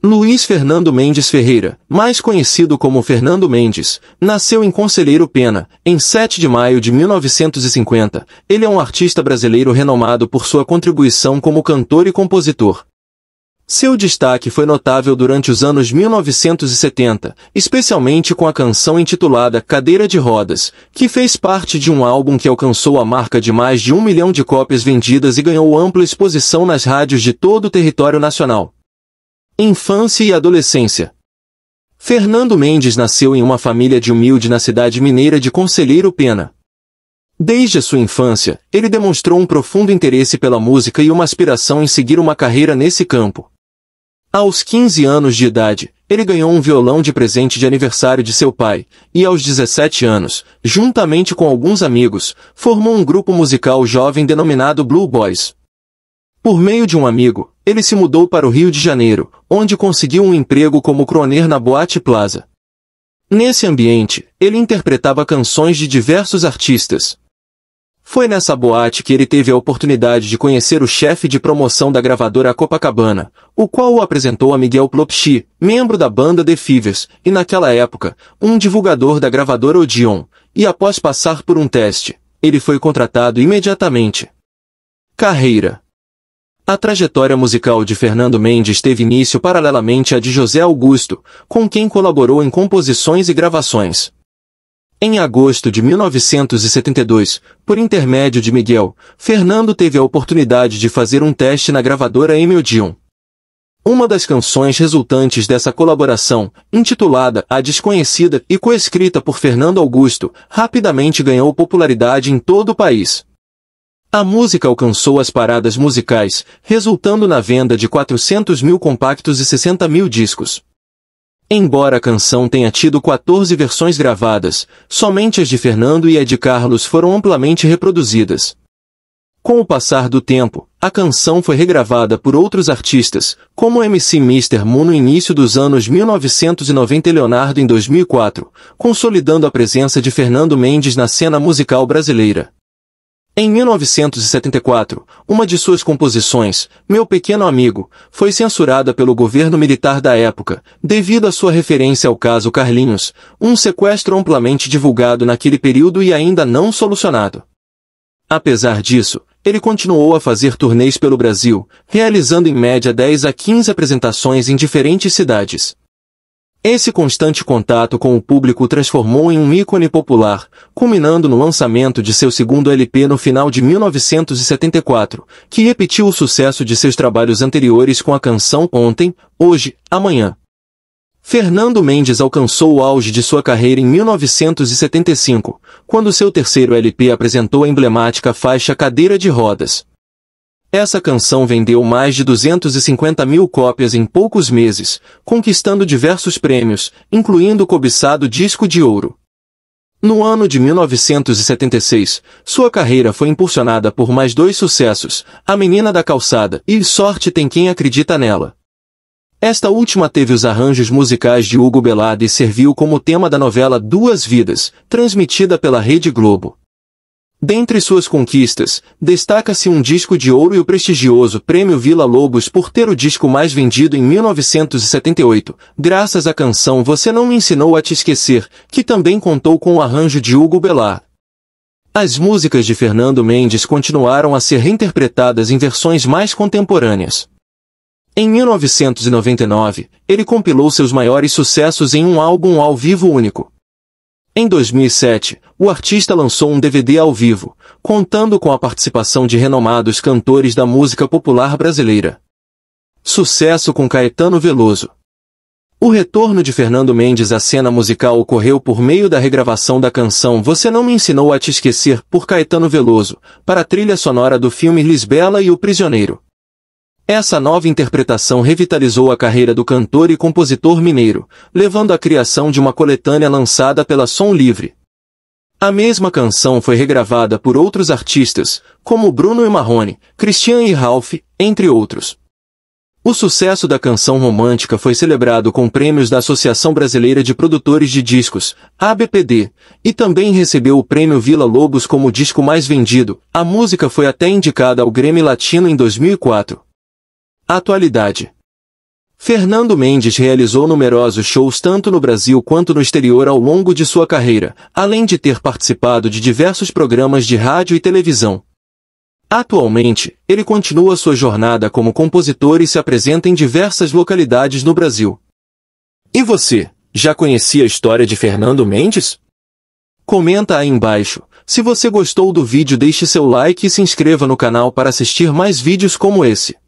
Luiz Fernando Mendes Ferreira, mais conhecido como Fernando Mendes, nasceu em Conselheiro Pena, em 7 de maio de 1950. Ele é um artista brasileiro renomado por sua contribuição como cantor e compositor. Seu destaque foi notável durante os anos 1970, especialmente com a canção intitulada Cadeira de Rodas, que fez parte de um álbum que alcançou a marca de mais de um milhão de cópias vendidas e ganhou ampla exposição nas rádios de todo o território nacional. Infância e adolescência. Fernando Mendes nasceu em uma família de humilde na cidade mineira de Conselheiro Pena. Desde a sua infância, ele demonstrou um profundo interesse pela música e uma aspiração em seguir uma carreira nesse campo. Aos 15 anos de idade, ele ganhou um violão de presente de aniversário de seu pai, e aos 17 anos, juntamente com alguns amigos, formou um grupo musical jovem denominado Blue Boys. Por meio de um amigo, ele se mudou para o Rio de Janeiro, onde conseguiu um emprego como croner na Boate Plaza. Nesse ambiente, ele interpretava canções de diversos artistas. Foi nessa boate que ele teve a oportunidade de conhecer o chefe de promoção da gravadora Copacabana, o qual o apresentou a Miguel Plopchi, membro da banda The Fivers, e naquela época, um divulgador da gravadora Odeon, e após passar por um teste, ele foi contratado imediatamente. Carreira a trajetória musical de Fernando Mendes teve início paralelamente à de José Augusto, com quem colaborou em composições e gravações. Em agosto de 1972, por intermédio de Miguel, Fernando teve a oportunidade de fazer um teste na gravadora Emil Dion. Uma das canções resultantes dessa colaboração, intitulada A Desconhecida e coescrita por Fernando Augusto, rapidamente ganhou popularidade em todo o país. A música alcançou as paradas musicais, resultando na venda de 400 mil compactos e 60 mil discos. Embora a canção tenha tido 14 versões gravadas, somente as de Fernando e a de Carlos foram amplamente reproduzidas. Com o passar do tempo, a canção foi regravada por outros artistas, como MC Mr. Moon no início dos anos 1990 e Leonardo em 2004, consolidando a presença de Fernando Mendes na cena musical brasileira. Em 1974, uma de suas composições, Meu Pequeno Amigo, foi censurada pelo governo militar da época, devido à sua referência ao caso Carlinhos, um sequestro amplamente divulgado naquele período e ainda não solucionado. Apesar disso, ele continuou a fazer turnês pelo Brasil, realizando em média 10 a 15 apresentações em diferentes cidades. Esse constante contato com o público o transformou em um ícone popular, culminando no lançamento de seu segundo LP no final de 1974, que repetiu o sucesso de seus trabalhos anteriores com a canção Ontem, Hoje, Amanhã. Fernando Mendes alcançou o auge de sua carreira em 1975, quando seu terceiro LP apresentou a emblemática faixa Cadeira de Rodas, essa canção vendeu mais de 250 mil cópias em poucos meses, conquistando diversos prêmios, incluindo o cobiçado Disco de Ouro. No ano de 1976, sua carreira foi impulsionada por mais dois sucessos, A Menina da Calçada e Sorte Tem Quem Acredita Nela. Esta última teve os arranjos musicais de Hugo Belada e serviu como tema da novela Duas Vidas, transmitida pela Rede Globo. Dentre suas conquistas, destaca-se um disco de ouro e o prestigioso Prêmio Vila Lobos por ter o disco mais vendido em 1978, graças à canção Você Não Me Ensinou a Te Esquecer, que também contou com o arranjo de Hugo Belar. As músicas de Fernando Mendes continuaram a ser reinterpretadas em versões mais contemporâneas. Em 1999, ele compilou seus maiores sucessos em um álbum ao vivo único, em 2007, o artista lançou um DVD ao vivo, contando com a participação de renomados cantores da música popular brasileira. Sucesso com Caetano Veloso. O retorno de Fernando Mendes à cena musical ocorreu por meio da regravação da canção Você Não Me Ensinou a Te Esquecer por Caetano Veloso, para a trilha sonora do filme Lisbela e o Prisioneiro. Essa nova interpretação revitalizou a carreira do cantor e compositor mineiro, levando à criação de uma coletânea lançada pela Som Livre. A mesma canção foi regravada por outros artistas, como Bruno e Marrone, Christian e Ralph, entre outros. O sucesso da canção romântica foi celebrado com prêmios da Associação Brasileira de Produtores de Discos, ABPD, e também recebeu o prêmio Vila Lobos como disco mais vendido. A música foi até indicada ao Grêmio Latino em 2004. Atualidade Fernando Mendes realizou numerosos shows tanto no Brasil quanto no exterior ao longo de sua carreira, além de ter participado de diversos programas de rádio e televisão. Atualmente, ele continua sua jornada como compositor e se apresenta em diversas localidades no Brasil. E você, já conhecia a história de Fernando Mendes? Comenta aí embaixo. Se você gostou do vídeo deixe seu like e se inscreva no canal para assistir mais vídeos como esse.